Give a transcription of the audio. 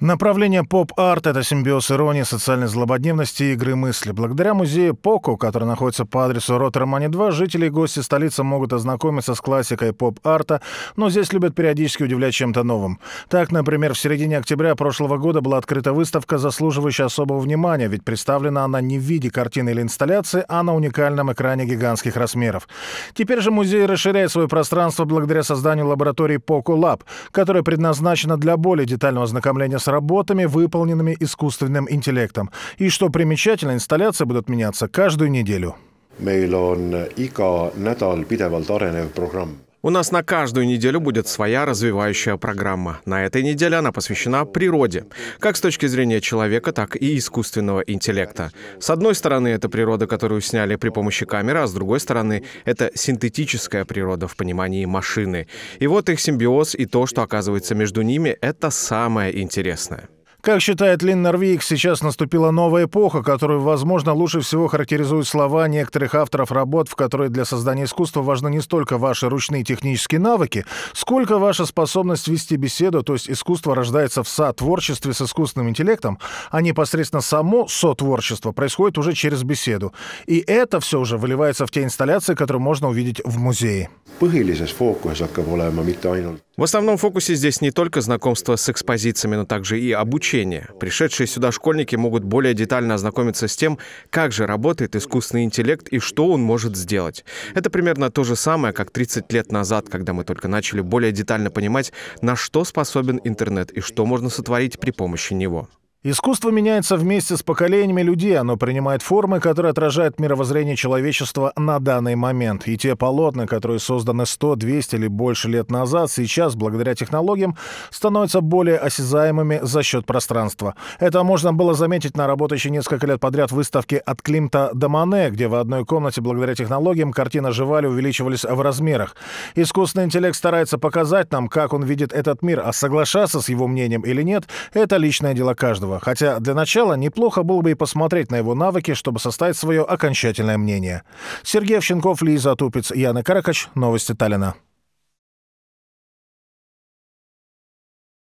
Направление поп-арт — это симбиоз иронии, социальной злободневности и игры мысли. Благодаря музею Поку, который находится по адресу Роттермани 2, жители и гости столицы могут ознакомиться с классикой поп-арта, но здесь любят периодически удивлять чем-то новым. Так, например, в середине октября прошлого года была открыта выставка, заслуживающая особого внимания, ведь представлена она не в виде картины или инсталляции, а на уникальном экране гигантских размеров. Теперь же музей расширяет свое пространство благодаря созданию лаборатории Поку Лаб, которая предназначена для более детального ознакомления с с работами, выполненными искусственным интеллектом. И, что примечательно, инсталляции будут меняться каждую неделю. meil on iga nädal pidevalt arenev programm у нас на каждую неделю будет своя развивающая программа. На этой неделе она посвящена природе, как с точки зрения человека, так и искусственного интеллекта. С одной стороны, это природа, которую сняли при помощи камеры, а с другой стороны, это синтетическая природа в понимании машины. И вот их симбиоз и то, что оказывается между ними, это самое интересное. Как считает Лин Норвик, сейчас наступила новая эпоха, которую, возможно, лучше всего характеризуют слова некоторых авторов работ, в которой для создания искусства важны не столько ваши ручные технические навыки, сколько ваша способность вести беседу, то есть искусство рождается в сотворчестве с искусственным интеллектом, а непосредственно само сотворчество происходит уже через беседу. И это все уже выливается в те инсталляции, которые можно увидеть в музее. В основном фокусе здесь не только знакомство с экспозициями, но также и обучение. Пришедшие сюда школьники могут более детально ознакомиться с тем, как же работает искусственный интеллект и что он может сделать. Это примерно то же самое, как 30 лет назад, когда мы только начали более детально понимать, на что способен интернет и что можно сотворить при помощи него. Искусство меняется вместе с поколениями людей, оно принимает формы, которые отражают мировоззрение человечества на данный момент. И те полотна, которые созданы 100, 200 или больше лет назад, сейчас, благодаря технологиям, становятся более осязаемыми за счет пространства. Это можно было заметить на работающей несколько лет подряд выставке «От Климта до Мане», где в одной комнате, благодаря технологиям, картины живали, увеличивались в размерах. Искусственный интеллект старается показать нам, как он видит этот мир, а соглашаться с его мнением или нет – это личное дело каждого. Кузнецова, хотя для начала неплохо было бы и посмотреть на его навыки, чтобы составить свое окончательное мнение. Сергей Овченков, Лиза Тупец, Яна Каракач, Новости Таллина.